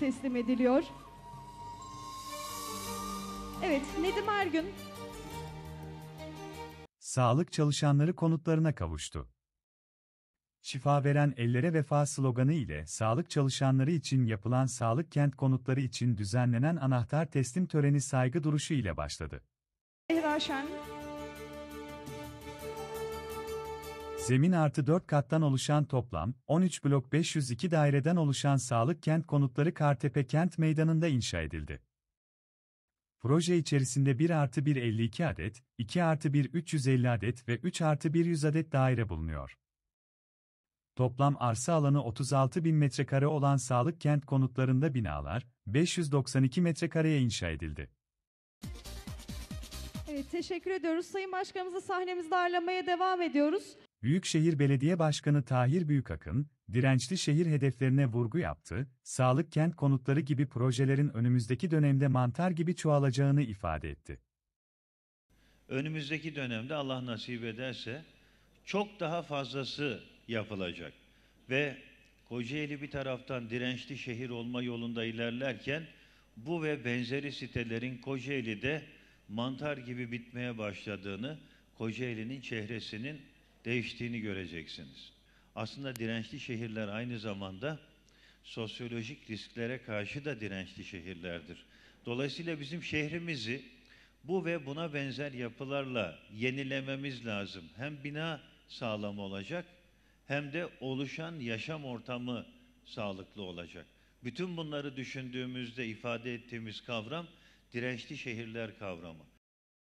teslim ediliyor. Evet, Nedim Ergün. Sağlık çalışanları konutlarına kavuştu. Şifa veren ellere vefa sloganı ile sağlık çalışanları için yapılan sağlık kent konutları için düzenlenen anahtar teslim töreni saygı duruşu ile başladı. Ehra Şen. Zemin artı 4 kattan oluşan toplam 13 blok 502 daireden oluşan sağlık kent konutları Kartepe Kent Meydanı'nda inşa edildi. Proje içerisinde 1 artı 1 52 adet, 2 artı 1 350 adet ve 3 artı 1 100 adet daire bulunuyor. Toplam arsa alanı 36 bin metrekare olan sağlık kent konutlarında binalar 592 metrekareye inşa edildi. Evet, teşekkür ediyoruz. Sayın Başkanımızı sahnemizde ağırlamaya devam ediyoruz. Büyükşehir Belediye Başkanı Tahir Büyükakın, dirençli şehir hedeflerine vurgu yaptı, sağlık kent konutları gibi projelerin önümüzdeki dönemde mantar gibi çoğalacağını ifade etti. Önümüzdeki dönemde Allah nasip ederse çok daha fazlası yapılacak ve Kocaeli bir taraftan dirençli şehir olma yolunda ilerlerken bu ve benzeri sitelerin Kocaeli'de mantar gibi bitmeye başladığını, Kocaeli'nin çehresinin değiştiğini göreceksiniz. Aslında dirençli şehirler aynı zamanda sosyolojik risklere karşı da dirençli şehirlerdir. Dolayısıyla bizim şehrimizi bu ve buna benzer yapılarla yenilememiz lazım. Hem bina sağlam olacak hem de oluşan yaşam ortamı sağlıklı olacak. Bütün bunları düşündüğümüzde ifade ettiğimiz kavram dirençli şehirler kavramı.